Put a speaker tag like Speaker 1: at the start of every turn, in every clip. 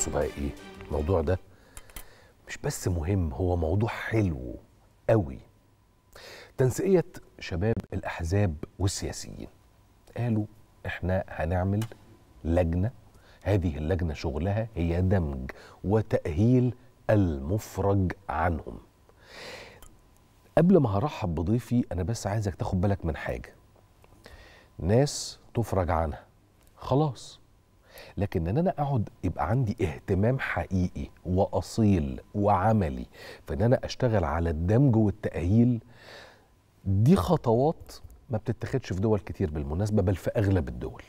Speaker 1: بصوا بقى ايه الموضوع ده مش بس مهم هو موضوع حلو قوي تنسيقية شباب الأحزاب والسياسيين قالوا احنا هنعمل لجنة هذه اللجنة شغلها هي دمج وتأهيل المفرج عنهم قبل ما هرحب بضيفي أنا بس عايزك تاخد بالك من حاجة ناس تفرج عنها خلاص لكن ان انا اقعد يبقى عندي اهتمام حقيقي واصيل وعملي فان انا اشتغل على الدمج والتاهيل دي خطوات ما بتتخدش في دول كتير بالمناسبه بل في اغلب الدول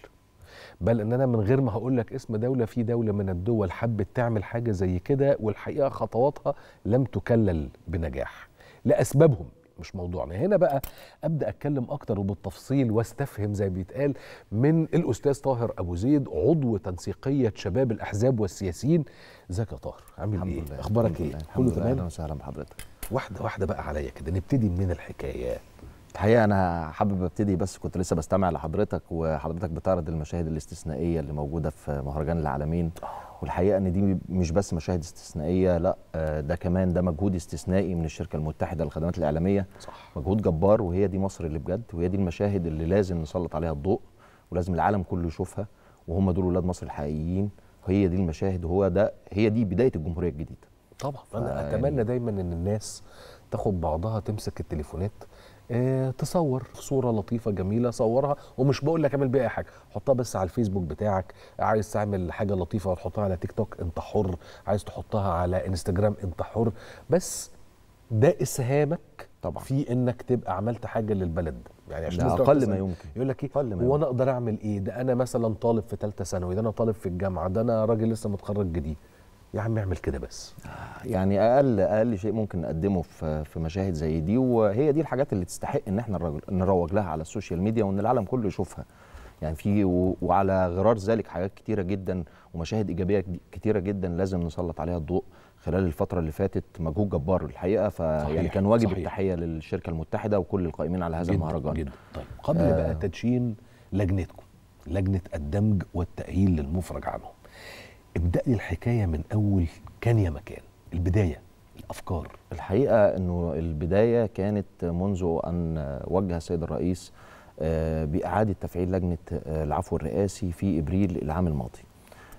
Speaker 1: بل ان انا من غير ما هقول لك اسم دوله في دوله من الدول حبت تعمل حاجه زي كده والحقيقه خطواتها لم تكلل بنجاح لاسبابهم مش موضوعنا هنا بقى ابدا اتكلم اكتر وبالتفصيل واستفهم زي بيتقال من الاستاذ طاهر ابو زيد عضو تنسيقيه شباب الاحزاب والسياسيين زكا طاهر
Speaker 2: عامل ايه لله. اخبارك ايه كله تمام اهلا وسهلا بحضرتك واحده واحده بقى عليا كده نبتدي منين الحكايه الحقيقه انا حابب ابتدي بس كنت لسه بستمع لحضرتك وحضرتك بتعرض المشاهد الاستثنائيه اللي موجوده في مهرجان العالمين والحقيقه ان دي مش بس مشاهد استثنائيه لا آه، ده كمان ده مجهود استثنائي من الشركه المتحده للخدمات الاعلاميه صح. مجهود جبار وهي دي مصر اللي بجد وهي دي المشاهد اللي لازم نسلط عليها الضوء ولازم العالم كله يشوفها وهم دول ولاد مصر الحقيقيين هي دي المشاهد وهو ده هي دي بدايه الجمهوريه الجديده
Speaker 1: طبعا انا اتمنى يعني دايما ان الناس تاخد بعضها تمسك التليفونات آه، تصور صوره لطيفه جميله صورها ومش بقول لك اعمل بيها اي حاجه حطها بس على الفيسبوك بتاعك عايز تعمل حاجه لطيفه وتحطها على تيك توك انت حر عايز تحطها على انستجرام انت حر بس ده اسهامك طبعا في انك تبقى عملت حاجه للبلد يعني عشان ده اقل ما يمكن يقول لك ايه هو انا اقدر اعمل ايه ده انا مثلا طالب في ثالثه ثانوي ده انا طالب في الجامعه ده انا راجل لسه متخرج جديد
Speaker 2: يا عم اعمل كده بس يعني اقل اقل شيء ممكن نقدمه في في مشاهد زي دي وهي دي الحاجات اللي تستحق ان احنا نروج لها على السوشيال ميديا وان العالم كله يشوفها يعني في وعلى غرار ذلك حاجات كتيره جدا ومشاهد ايجابيه كتيره جدا لازم نسلط عليها الضوء خلال الفترة اللي فاتت مجهود جبار الحقيقة فيعني كان واجب صحيح. التحية للشركة المتحدة وكل القائمين على هذا جداً المهرجان جدا طيب قبل آه بقى تدشين
Speaker 1: لجنتكم لجنة الدمج والتأهيل للمفرج عنهم ابدا لي الحكايه من اول كان يا مكان البدايه الافكار
Speaker 2: الحقيقه انه البدايه كانت منذ ان وجه السيد الرئيس آه، باعاده تفعيل لجنه آه، العفو الرئاسي في ابريل العام الماضي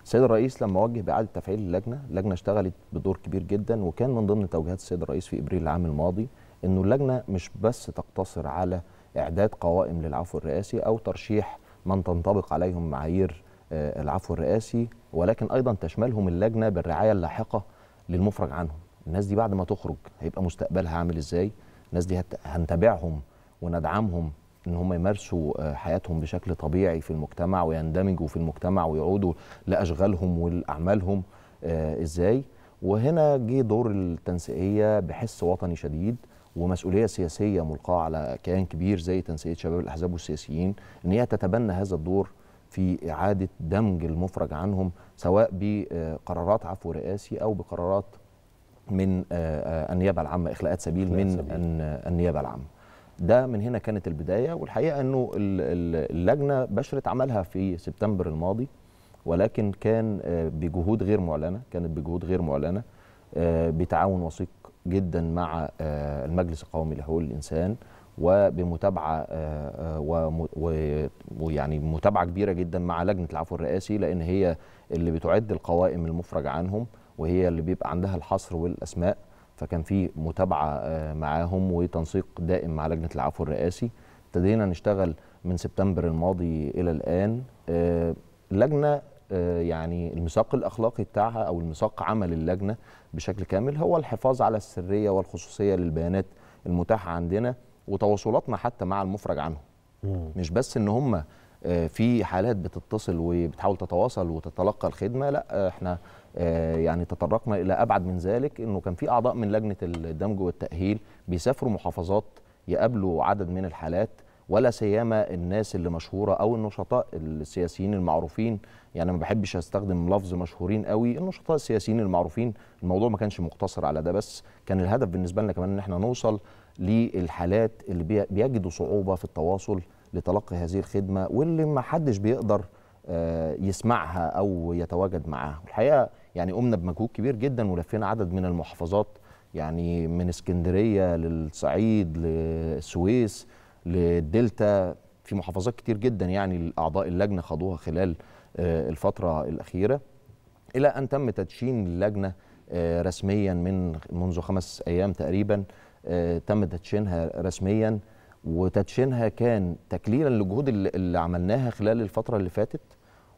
Speaker 2: السيد الرئيس لما وجه باعاده تفعيل اللجنه اللجنه اشتغلت بدور كبير جدا وكان من ضمن توجيهات السيد الرئيس في ابريل العام الماضي انه اللجنه مش بس تقتصر على اعداد قوائم للعفو الرئاسي او ترشيح من تنطبق عليهم معايير آه، العفو الرئاسي ولكن ايضا تشملهم اللجنه بالرعايه اللاحقه للمفرج عنهم الناس دي بعد ما تخرج هيبقى مستقبلها عامل ازاي الناس دي هنتابعهم وندعمهم ان هم يمارسوا آه، حياتهم بشكل طبيعي في المجتمع ويندمجوا في المجتمع ويعودوا لاشغالهم ولاعمالهم آه، ازاي وهنا جه دور التنسيقيه بحس وطني شديد ومسؤوليه سياسيه ملقاه على كيان كبير زي تنسيقيه شباب الاحزاب والسياسيين ان هي تتبنى هذا الدور في إعادة دمج المفرج عنهم سواء بقرارات عفو رئاسي أو بقرارات من آه، آه، النيابة العامة إخلاءات سبيل إخلاء من سبيل. النيابة العامة ده من هنا كانت البداية والحقيقة أنه اللجنة بشرت عملها في سبتمبر الماضي ولكن كان آه، بجهود غير معلنة كانت بجهود غير معلنة بتعاون وثيق جدا مع المجلس القومي لحقوق الإنسان وبمتابعه آه، آه، ويعني متابعه كبيره جدا مع لجنه العفو الرئاسي لان هي اللي بتعد القوائم المفرج عنهم وهي اللي بيبقى عندها الحصر والاسماء فكان في متابعه آه، معاهم وتنسيق دائم مع لجنه العفو الرئاسي ابتدينا نشتغل من سبتمبر الماضي الى الان لجنه يعني المساق الاخلاقي بتاعها او المساق عمل اللجنه بشكل كامل هو الحفاظ على السريه والخصوصيه للبيانات المتاحه عندنا وتواصلاتنا حتى مع المفرج عنهم مش بس ان هم آه، في حالات بتتصل وبتحاول تتواصل وتتلقى الخدمه لا آه، احنا آه، يعني تطرقنا الى ابعد من ذلك انه كان في اعضاء من لجنه الدمج والتاهيل بيسافروا محافظات يقابلوا عدد من الحالات ولا سيما الناس اللي مشهوره او النشطاء السياسيين المعروفين يعني ما بحبش استخدم لفظ مشهورين قوي النشطاء السياسيين المعروفين الموضوع ما كانش مقتصر على ده بس كان الهدف بالنسبه لنا كمان ان احنا نوصل للحالات اللي بيجدوا صعوبة في التواصل لتلقي هذه الخدمة واللي ما حدش بيقدر آه، يسمعها أو يتواجد معاها الحقيقة يعني قمنا بمجهود كبير جدا ولفينا عدد من المحافظات يعني من اسكندرية للصعيد للسويس للدلتا في محافظات كتير جدا يعني أعضاء اللجنة خاضوها خلال آه، الفترة الأخيرة إلى أن تم تدشين اللجنة آه، رسميا من منذ خمس أيام تقريبا آه، تم تدشينها رسميا وتدشينها كان تكليلا للجهود اللي عملناها خلال الفتره اللي فاتت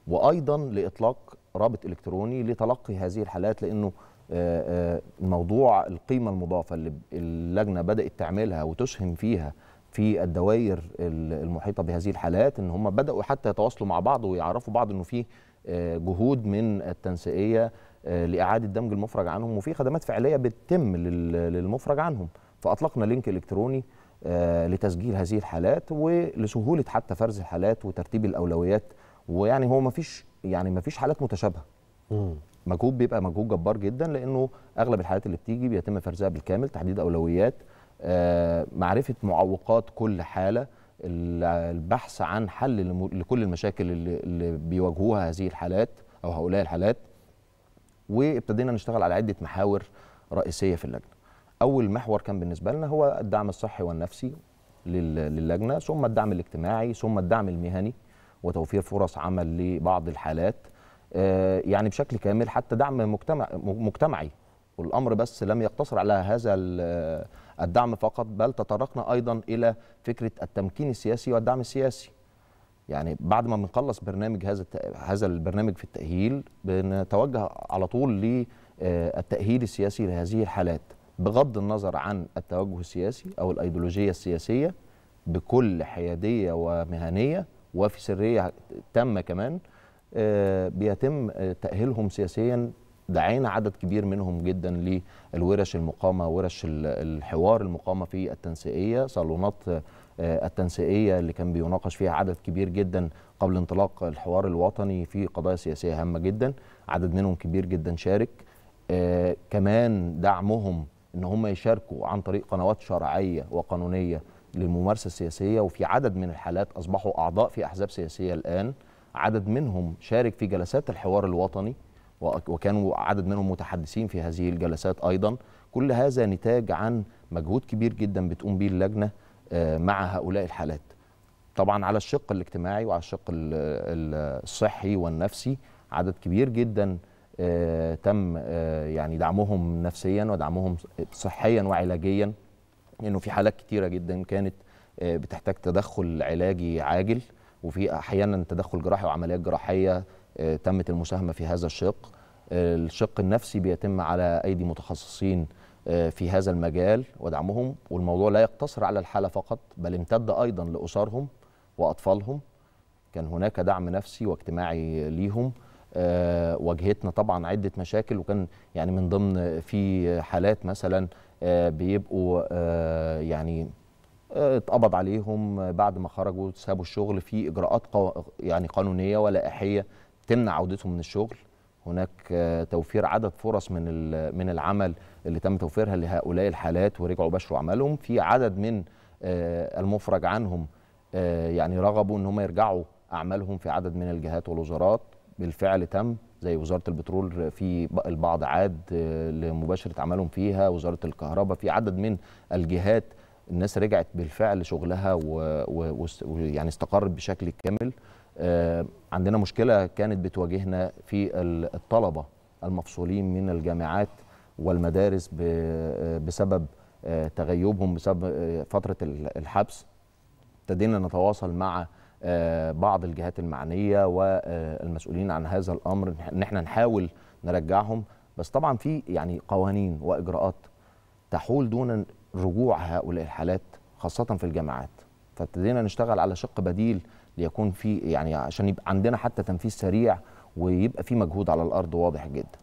Speaker 2: وايضا لاطلاق رابط الكتروني لتلقي هذه الحالات لانه آه، آه، موضوع القيمه المضافه اللي اللجنه بدات تعملها وتسهم فيها في الدوائر المحيطه بهذه الحالات ان هم بداوا حتى يتواصلوا مع بعض ويعرفوا بعض انه في جهود من التنسيقيه لاعاده دمج المفرج عنهم وفي خدمات فعليه بتتم للمفرج عنهم فأطلقنا لينك إلكتروني آه، لتسجيل هذه الحالات ولسهولة حتى فرز الحالات وترتيب الأولويات ويعني هو ما فيش يعني ما فيش حالات متشابهة مجهود بيبقى مجهود جبار جدا لأنه أغلب الحالات اللي بتيجي بيتم فرزها بالكامل تحديد أولويات آه، معرفة معوقات كل حالة البحث عن حل لكل المشاكل اللي بيواجهوها هذه الحالات أو هؤلاء الحالات وابتدينا نشتغل على عدة محاور رئيسية في اللجنة اول محور كان بالنسبه لنا هو الدعم الصحي والنفسي للجنه ثم الدعم الاجتماعي ثم الدعم المهني وتوفير فرص عمل لبعض الحالات آه، يعني بشكل كامل حتى دعم مجتمع مجتمعي والامر بس لم يقتصر على هذا الدعم فقط بل تطرقنا ايضا الى فكره التمكين السياسي والدعم السياسي يعني بعد ما بنخلص برنامج هذا هذا البرنامج في التاهيل بنتوجه على طول للتاهيل آه، السياسي لهذه الحالات بغض النظر عن التوجه السياسي او الايديولوجيه السياسيه بكل حياديه ومهنيه وفي سريه تامه كمان آه، بيتم آه، تاهيلهم سياسيا دعينا عدد كبير منهم جدا للورش المقامه ورش الحوار المقامه في التنسيقيه صالونات آه، التنسيقيه اللي كان بيناقش فيها عدد كبير جدا قبل انطلاق الحوار الوطني في قضايا سياسيه هامه جدا عدد منهم كبير جدا شارك كمان دعمهم ان هم يشاركوا عن طريق قنوات شرعيه وقانونيه للممارسه السياسيه وفي عدد من الحالات اصبحوا اعضاء في احزاب سياسيه الان عدد منهم شارك في جلسات الحوار الوطني وكانوا عدد منهم متحدثين في هذه الجلسات ايضا كل هذا نتاج عن مجهود كبير جدا بتقوم به اللجنه آه، مع هؤلاء الحالات طبعا على الشق الاجتماعي وعلى الشق الصحي والنفسي عدد كبير جدا آه، تم آه، يعني دعمهم نفسيا ودعمهم صحيا وعلاجيا انه في حالات كتيره جدا كانت آه، بتحتاج تدخل علاجي عاجل وفي احيانا تدخل جراحي وعمليات جراحيه تمت المساهمه في هذا الشق الشق النفسي بيتم على ايدي متخصصين في هذا المجال ودعمهم والموضوع لا يقتصر على الحاله فقط بل امتد ايضا لاسرهم واطفالهم كان هناك دعم نفسي واجتماعي ليهم آه، واجهتنا طبعا عده مشاكل وكان يعني من ضمن في حالات مثلا آه، بيبقوا آه، يعني اتقبض عليهم بعد ما خرجوا سابوا الشغل في اجراءات يعني قانونيه ولائحيه تمنع عودتهم من الشغل هناك توفير عدد فرص من من العمل اللي تم توفيرها لهؤلاء الحالات ورجعوا بشروا عملهم في عدد من المفرج عنهم يعني رغبوا ان هم يرجعوا اعمالهم في عدد من الجهات والوزارات بالفعل تم زي وزاره البترول في البعض عاد آه، لمباشره عملهم فيها وزاره الكهرباء في عدد من الجهات الناس رجعت بالفعل شغلها ويعني استقرت بشكل كامل آه، عندنا مشكله كانت بتواجهنا في الطلبه المفصولين من الجامعات والمدارس آه، بسبب تغيبهم بسبب فتره الحبس ابتدينا نتواصل مع آه، بعض الجهات المعنيه والمسؤولين عن هذا الامر ان احنا نحاول نرجعهم بس طبعا في يعني قوانين واجراءات تحول دون رجوع هؤلاء الحالات خاصه في الجامعات فابتدينا نشتغل على شق بديل ليكون في يعني عشان يبقى عندنا حتى تنفيذ سريع ويبقى في مجهود على الارض واضح جدا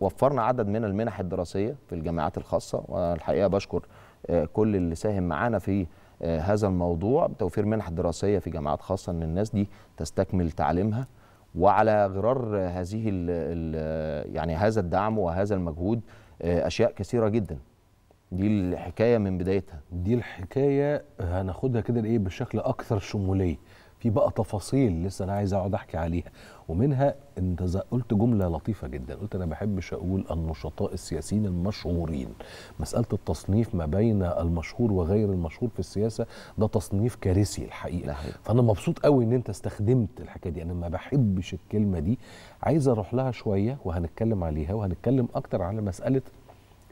Speaker 2: وفرنا عدد من المنح الدراسيه في الجامعات الخاصه والحقيقه بشكر آه، كل اللي ساهم معانا في آه، هذا الموضوع بتوفير منح دراسيه في جامعات خاصه ان الناس دي تستكمل تعليمها وعلى غرار هذه الـ الـ يعني هذا الدعم وهذا المجهود آه، اشياء كثيره جدا دي الحكايه من بدايتها
Speaker 1: دي الحكايه هناخدها كده لايه بشكل اكثر شموليه في بقى تفاصيل لسه انا عايز اقعد احكي عليها ومنها انت قلت جمله لطيفه جدا قلت انا بحبش اقول النشطاء السياسيين المشهورين مساله التصنيف ما بين المشهور وغير المشهور في السياسه ده تصنيف كارثي الحقيقه ده. فانا مبسوط قوي ان انت استخدمت الحكايه دي انا ما بحبش الكلمه دي عايز اروح لها شويه وهنتكلم عليها وهنتكلم اكتر على مساله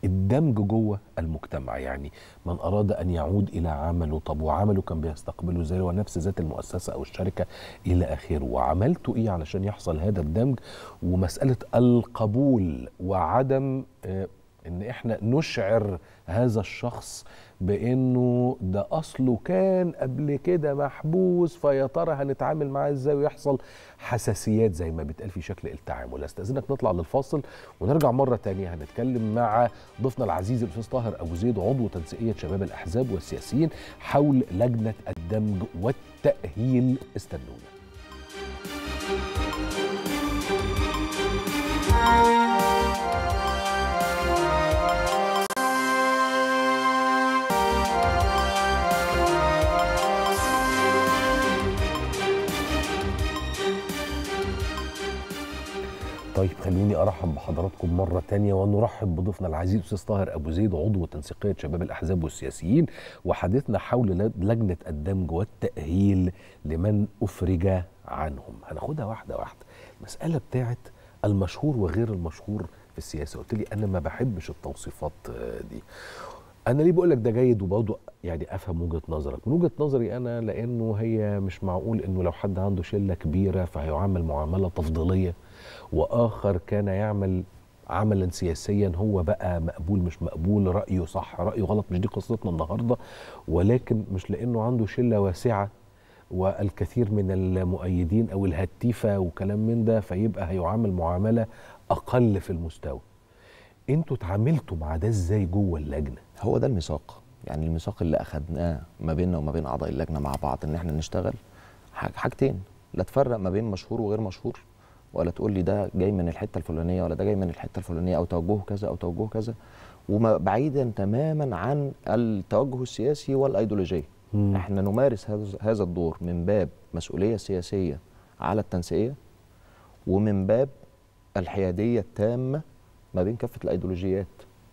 Speaker 1: الدمج جوه المجتمع يعني من أراد أن يعود إلى عمله طب وعمله كان بيستقبله إزاي هو نفس ذات المؤسسة أو الشركة إلى آخره وعملته إيه علشان يحصل هذا الدمج ومسألة القبول وعدم آه، ان احنا نشعر هذا الشخص بانه ده اصله كان قبل كده محبوس فيا ترى هنتعامل معاه ازاي ويحصل حساسيات زي ما بيتقال في شكل التعامل استاذنك نطلع للفاصل ونرجع مره تانية هنتكلم مع ضيفنا العزيز الاستاذ طاهر ابو زيد عضو تنسيقيه شباب الاحزاب والسياسيين حول لجنه الدمج والتاهيل استنونا طيب خلوني ارحب بحضراتكم مره تانية ونرحب بضيفنا العزيز استاذ طاهر ابو زيد عضو تنسيقيه شباب الاحزاب والسياسيين وحديثنا حول لجنه الدمج والتاهيل لمن افرج عنهم هناخدها واحده واحده المساله بتاعت المشهور وغير المشهور في السياسه قلت لي انا ما بحبش التوصيفات دي انا ليه بقول لك ده جيد وبرضه يعني افهم وجهه نظرك من وجهه نظري انا لانه هي مش معقول انه لو حد عنده شله كبيره فهيعامل معامله تفضيليه واخر كان يعمل عملا سياسيا هو بقى مقبول مش مقبول رايه صح رايه غلط مش دي قصتنا النهارده ولكن مش لانه عنده شله واسعه والكثير من المؤيدين او الهتيفه وكلام من ده فيبقى هيعامل معامله اقل في المستوى
Speaker 2: انتوا اتعاملتوا مع ده ازاي جوه اللجنه هو ده الميثاق يعني الميثاق اللي اخذناه ما بيننا وما بين اعضاء اللجنه مع بعض ان احنا نشتغل حاجتين لا تفرق ما بين مشهور وغير مشهور ولا تقول لي ده جاي من الحته الفلانيه ولا ده جاي من الحته الفلانيه او توجهه كذا او توجهه كذا وبعيدا تماما عن التوجه السياسي والايديولوجيه احنا نمارس هذا الدور من باب مسؤوليه سياسيه على التنسيقيه ومن باب الحياديه التامه ما بين كافه الايديولوجيات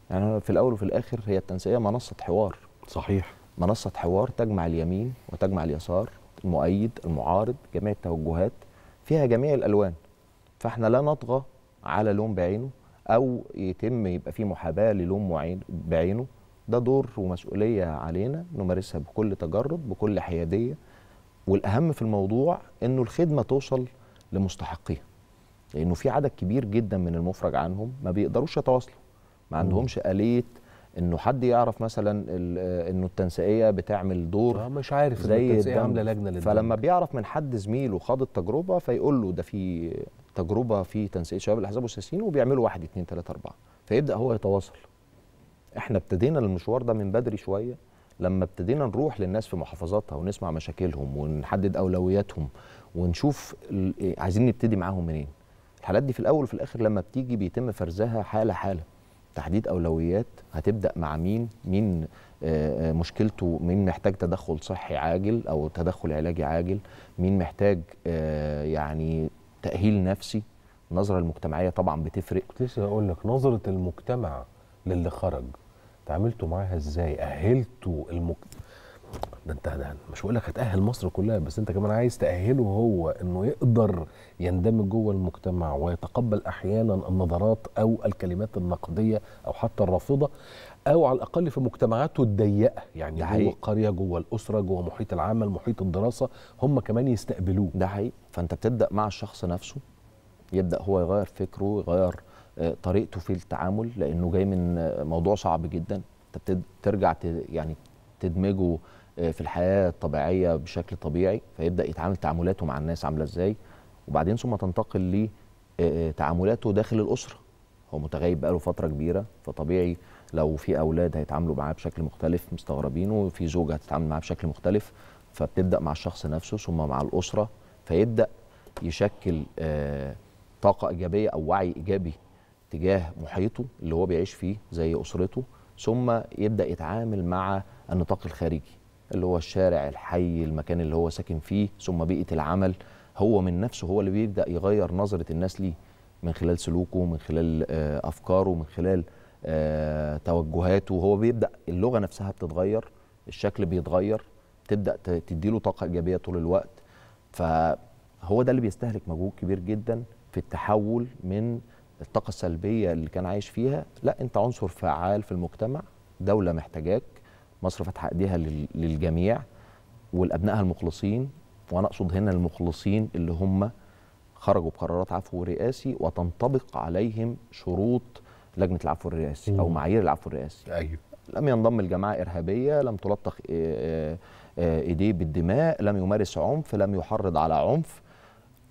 Speaker 2: يعني في الاول وفي الاخر هي التنسيقيه منصه حوار صحيح منصه حوار تجمع اليمين وتجمع اليسار المؤيد المعارض جميع التوجهات فيها جميع الالوان فاحنا لا نطغى على لون بعينه او يتم يبقى في محاباه للون معين بعينه ده دور ومسؤوليه علينا نمارسها بكل تجرد بكل حياديه والاهم في الموضوع انه الخدمه توصل لمستحقيها لانه في عدد كبير جدا من المفرج عنهم ما بيقدروش يتواصلوا ما عندهمش آلية انه حد يعرف مثلا انه التنسيقيه بتعمل دور آه مش عارف زي التنسيقيه عامله لجنه للدم فلما بيعرف من حد زميله خاض التجربه فيقول له ده في تجربه في تنسيق شباب الاحزاب والسياسيين وبيعملوا واحد اثنين ثلاثه اربعه فيبدا هو يتواصل احنا ابتدينا المشوار ده من بدري شويه لما ابتدينا نروح للناس في محافظاتها ونسمع مشاكلهم ونحدد اولوياتهم ونشوف إيه، عايزين نبتدي معاهم منين الحالات دي في الاول وفي الاخر لما بتيجي بيتم فرزها حاله حاله تحديد اولويات هتبدا مع مين مين آه، آه، مشكلته مين محتاج تدخل صحي عاجل او تدخل علاجي عاجل مين محتاج آه، يعني تاهيل نفسي النظره المجتمعيه طبعا بتفرق كنت لسه اقول لك
Speaker 1: نظره المجتمع للي خرج تعاملتوا معاها ازاي اهلتوا المجتمع ده انت ده مش هقول لك هتاهل مصر كلها بس انت كمان عايز تاهله هو انه يقدر يندمج جوه المجتمع ويتقبل احيانا النظرات او الكلمات النقديه او حتى الرافضه او على الاقل في مجتمعاته الضيقه يعني جوه القريه جوه الاسره جوه محيط العمل محيط الدراسه هم كمان يستقبلوه ده حقيقي
Speaker 2: فانت بتبدا مع الشخص نفسه يبدا هو يغير فكره يغير آه، طريقته في التعامل لانه جاي من آه، موضوع صعب جدا انت بترجع يعني تدمجه آه، في الحياه الطبيعيه بشكل طبيعي فيبدا يتعامل تعاملاته مع الناس عامله ازاي وبعدين ثم تنتقل لتعاملاته آه، آه، داخل الاسره هو متغيب بقاله فتره كبيره فطبيعي لو في اولاد هيتعاملوا معاه بشكل مختلف مستغربينه وفي زوجه هتتعامل معاه بشكل مختلف فبتبدا مع الشخص نفسه ثم مع الاسره فيبدا يشكل طاقه ايجابيه او وعي ايجابي تجاه محيطه اللي هو بيعيش فيه زي اسرته ثم يبدا يتعامل مع النطاق الخارجي اللي هو الشارع الحي المكان اللي هو ساكن فيه ثم بيئه العمل هو من نفسه هو اللي بيبدا يغير نظره الناس ليه من خلال سلوكه من خلال آه، افكاره من خلال آه، توجهاته هو بيبدا اللغه نفسها بتتغير الشكل بيتغير تبدا تديله طاقه ايجابيه طول الوقت فهو ده اللي بيستهلك مجهود كبير جدا في التحول من الطاقه السلبيه اللي كان عايش فيها لا انت عنصر فعال في المجتمع دوله محتاجاك مصر فاتحه ايديها للجميع والابنائها المخلصين وانا اقصد هنا المخلصين اللي هم خرجوا بقرارات عفو رئاسي وتنطبق عليهم شروط لجنه العفو الرئاسي او معايير العفو الرئاسي ايوه لم ينضم لجماعه ارهابيه لم تلطخ ايديه بالدماء لم يمارس عنف لم يحرض على عنف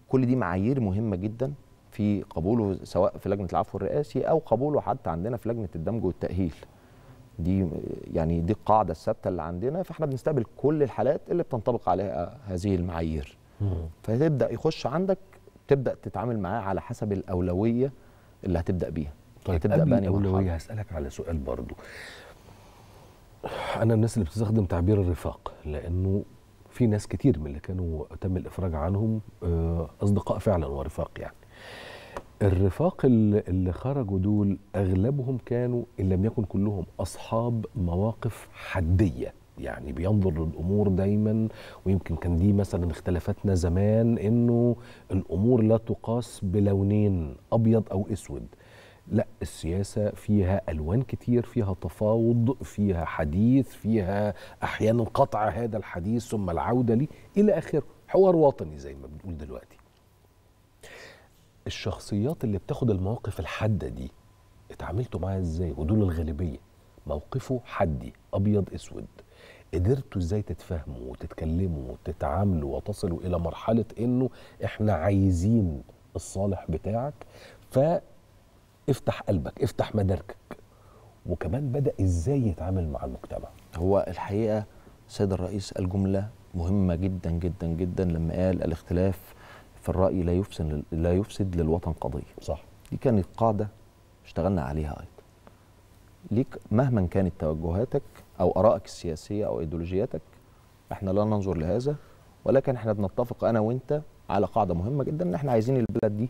Speaker 2: كل دي معايير مهمه جدا في قبوله سواء في لجنه العفو الرئاسي او قبوله حتى عندنا في لجنه الدمج والتاهيل دي يعني دي القاعده الثابته اللي عندنا فاحنا بنستقبل كل الحالات اللي بتنطبق عليها هذه المعايير فتبدا يخش عندك تبدا تتعامل معاه على حسب الاولويه اللي هتبدا بيها طيب هتبدا يعني بقى الاولويه هسالك
Speaker 1: على سؤال برضو انا الناس اللي بتستخدم تعبير الرفاق لانه في ناس كتير من اللي كانوا تم الافراج عنهم آه، اصدقاء فعلا ورفاق يعني الرفاق اللي خرجوا دول اغلبهم كانوا ان لم يكن كلهم اصحاب مواقف حديه يعني بينظر للامور دايما ويمكن كان دي مثلا اختلافاتنا زمان انه الامور لا تقاس بلونين ابيض او اسود لا السياسة فيها ألوان كتير فيها تفاوض فيها حديث فيها أحيانا قطع هذا الحديث ثم العودة ليه إلى آخره حوار وطني زي ما بنقول دلوقتي الشخصيات اللي بتاخد المواقف الحاده دي اتعاملتوا معاها ازاي ودول الغالبيه موقفه حدي ابيض اسود قدرتوا ازاي تتفاهموا وتتكلموا وتتعاملوا وتصلوا الى مرحله انه احنا عايزين الصالح بتاعك فافتح قلبك
Speaker 2: افتح مداركك وكمان بدا ازاي يتعامل مع المجتمع هو الحقيقه سيد الرئيس الجمله مهمه جدا جدا جدا لما قال الاختلاف في الرأي لا يفسد لا يفسد للوطن قضية صح دي كانت قاعدة اشتغلنا عليها أيضا ليك مهما كانت توجهاتك أو آرائك السياسية أو إيديولوجياتك احنا لا ننظر لهذا ولكن احنا بنتفق أنا وأنت على قاعدة مهمة جدا إن احنا عايزين البلد دي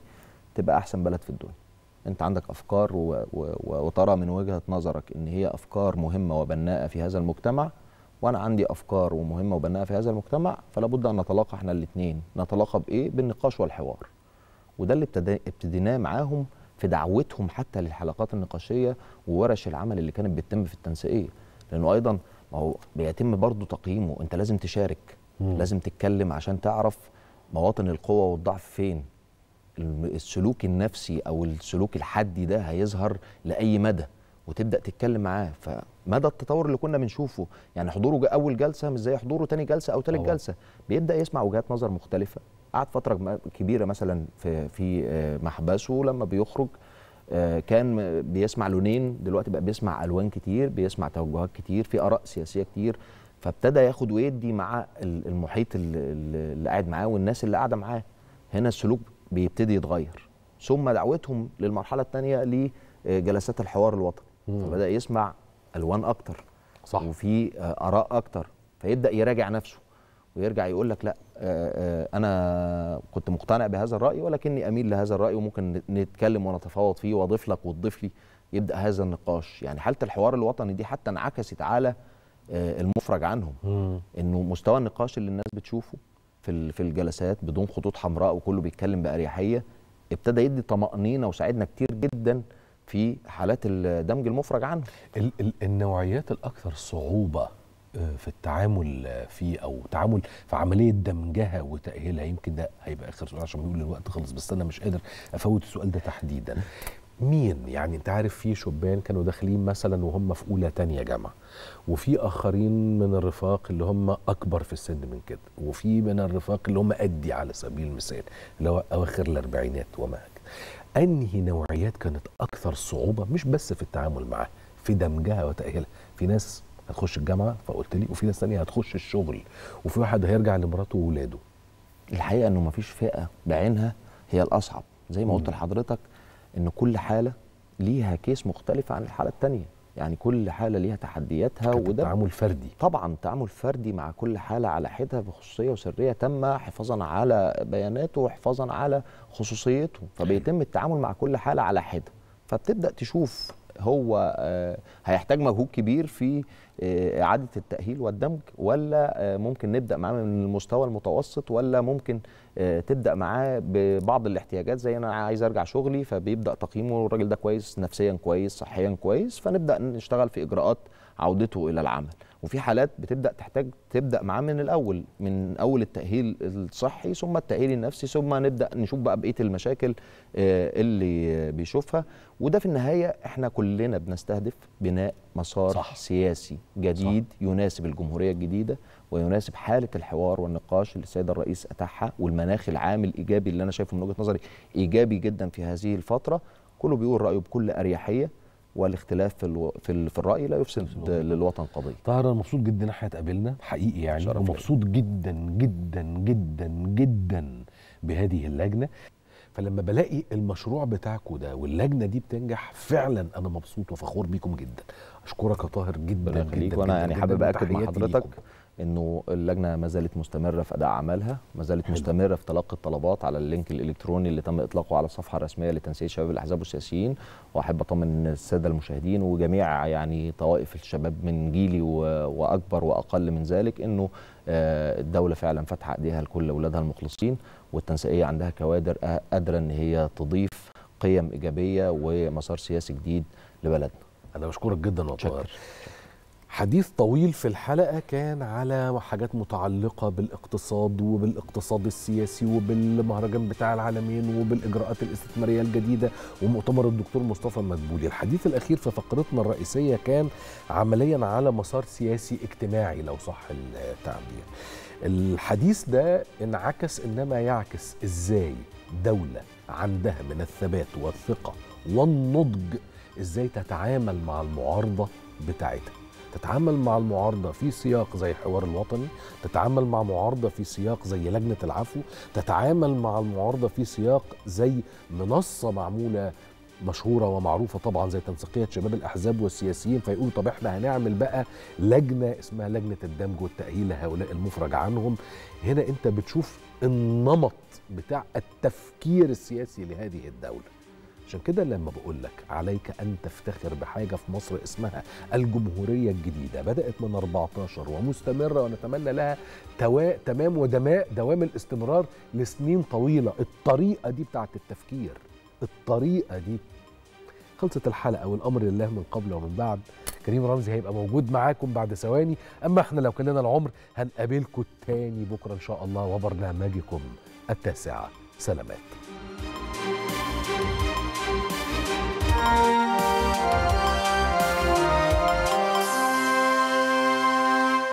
Speaker 2: تبقى أحسن بلد في الدنيا أنت عندك أفكار و... و... وترى من وجهة نظرك إن هي أفكار مهمة وبناءة في هذا المجتمع وانا عندي افكار ومهمه وبناءه في هذا المجتمع فلا بد ان نتلاقى احنا الاثنين نتلاقى بايه بالنقاش والحوار وده اللي ابتديناه معاهم في دعوتهم حتى للحلقات النقاشيه وورش العمل اللي كانت بتتم في التنسيقيه لانه ايضا ما هو بيتم برضه تقييمه انت لازم تشارك مم. لازم تتكلم عشان تعرف مواطن القوه والضعف فين السلوك النفسي او السلوك الحدي ده هيظهر لاي مدى وتبدا تتكلم معاه فمدى التطور اللي كنا بنشوفه يعني حضوره اول جلسه مش زي حضوره تاني جلسه او تالت جلسه بيبدا يسمع وجهات نظر مختلفه قعد فتره كبيره مثلا في في آه، محبسه لما بيخرج آه، كان بيسمع لونين دلوقتي بقى بيسمع الوان كتير بيسمع توجهات كتير في اراء سياسيه كتير فابتدى ياخد ويدي مع المحيط اللي قاعد معاه والناس اللي قاعده معاه هنا السلوك بيبتدي يتغير ثم دعوتهم للمرحله الثانيه لجلسات الحوار الوطني فبدا يسمع الوان اكتر صح وفي آه، اراء اكتر فيبدا يراجع نفسه ويرجع يقول لك لا آه، آه، انا كنت مقتنع بهذا الراي ولكني اميل لهذا الراي وممكن نتكلم ونتفاوض فيه واضيف لك وتضيف لي يبدا هذا النقاش يعني حاله الحوار الوطني دي حتى انعكست على المفرج عنهم انه مستوى النقاش اللي الناس بتشوفه في في الجلسات بدون خطوط حمراء وكله بيتكلم باريحيه ابتدى يدي طمانينه وساعدنا كتير جدا في حالات الدمج المفرج عنه ال ال النوعيات الاكثر صعوبه
Speaker 1: آه، في التعامل آه، فيه او تعامل في عمليه دمجها وتاهيلها يمكن ده هيبقى اخر سؤال عشان بيقول الوقت خلص بس انا مش قادر افوت السؤال ده تحديدا مين يعني انت عارف في شبان كانوا داخلين مثلا وهم في اولى تانية جامعه وفي اخرين من الرفاق اللي هم اكبر في السن من كده وفي من الرفاق اللي هم قدي على سبيل المثال اللي هو اواخر الاربعينات وما هكذا انهي نوعيات كانت اكثر صعوبه مش بس في التعامل معاها في دمجها وتاهيلها في ناس هتخش الجامعه فقلت لي وفي ناس
Speaker 2: ثانيه هتخش الشغل وفي واحد هيرجع لمراته واولاده الحقيقه انه مفيش فئه بعينها هي الاصعب زي ما قلت لحضرتك ان كل حاله ليها كيس مختلف عن الحاله الثانيه يعني كل حاله ليها تحدياتها وده تعامل فردي طبعا تعامل فردي مع كل حاله على حدها بخصوصيه وسريه تامه حفاظا على بياناته وحفاظا على خصوصيته فبيتم التعامل مع كل حاله على حده فبتبدا تشوف هو آه، هيحتاج مجهود كبير في آه، اعاده التاهيل والدمج ولا آه، ممكن نبدا معاه من المستوى المتوسط ولا ممكن آه، تبدا معاه ببعض الاحتياجات زي انا عايز ارجع شغلي فبيبدا تقييمه الراجل ده كويس نفسيا كويس صحيا كويس فنبدا نشتغل في اجراءات عودته الى العمل وفي حالات بتبدا تحتاج تبدا معاه من الاول من اول التاهيل الصحي ثم التاهيل النفسي ثم نبدا نشوف بقى بقيه المشاكل آه، اللي بيشوفها وده في النهايه احنا كلنا بنستهدف بناء مسار صح. سياسي جديد صح. يناسب الجمهوريه الجديده ويناسب حاله الحوار والنقاش اللي السيد الرئيس اتاحها والمناخ العام الايجابي اللي انا شايفه من وجهه نظري ايجابي جدا في هذه الفتره كله بيقول رايه بكل اريحيه والاختلاف في في الراي لا يفسد للوطن قضيه طاهر انا مبسوط جدا ان احنا اتقابلنا
Speaker 1: حقيقي يعني ومبسوط جدا جدا جدا جدا بهذه اللجنه فلما بلاقي المشروع بتاعكم ده واللجنه دي بتنجح فعلا
Speaker 2: انا مبسوط وفخور بيكم جدا اشكرك يا طاهر جدا جدا, وانا يعني حابب اكد مع حضرتك انه اللجنه ما زالت مستمره في اداء اعمالها، ما زالت مستمره في تلقي الطلبات على اللينك الالكتروني اللي تم اطلاقه على الصفحه الرسميه لتنسيق شباب الاحزاب والسياسيين، واحب اطمن الساده المشاهدين وجميع يعني طوائف الشباب من جيلي واكبر واقل من ذلك انه آه، الدوله فعلا فاتحه ايديها لكل اولادها المخلصين والتنسيقيه عندها كوادر قادره ان هي تضيف قيم ايجابيه ومسار سياسي جديد لبلدنا. انا بشكرك جدا والله حديث طويل في الحلقة كان
Speaker 1: على حاجات متعلقة بالاقتصاد وبالاقتصاد السياسي وبالمهرجان بتاع العالمين وبالإجراءات الاستثمارية الجديدة ومؤتمر الدكتور مصطفى المدبولي الحديث الأخير في فقرتنا الرئيسية كان عمليا على مسار سياسي اجتماعي لو صح التعبير الحديث ده انعكس إنما يعكس إزاي دولة عندها من الثبات والثقة والنضج إزاي تتعامل مع المعارضة بتاعتها تتعامل مع المعارضه في سياق زي الحوار الوطني تتعامل مع معارضه في سياق زي لجنه العفو تتعامل مع المعارضه في سياق زي منصه معموله مشهورة ومعروفة طبعا زي تنسيقية شباب الأحزاب والسياسيين فيقولوا طب احنا هنعمل بقى لجنة اسمها لجنة الدمج والتأهيل لهؤلاء المفرج عنهم هنا انت بتشوف النمط بتاع التفكير السياسي لهذه الدولة عشان كده لما بقول لك عليك أن تفتخر بحاجة في مصر اسمها الجمهورية الجديدة بدأت من 14 ومستمرة ونتمنى لها تواء تمام ودماء دوام الاستمرار لسنين طويلة الطريقة دي بتاعت التفكير الطريقة دي خلصت الحلقة والأمر لله من قبل ومن بعد كريم رمزي هيبقى موجود معاكم بعد ثواني أما احنا لو كان لنا العمر هنقابلكم تاني بكرة إن شاء الله وبرنامجكم التاسعة سلامات Música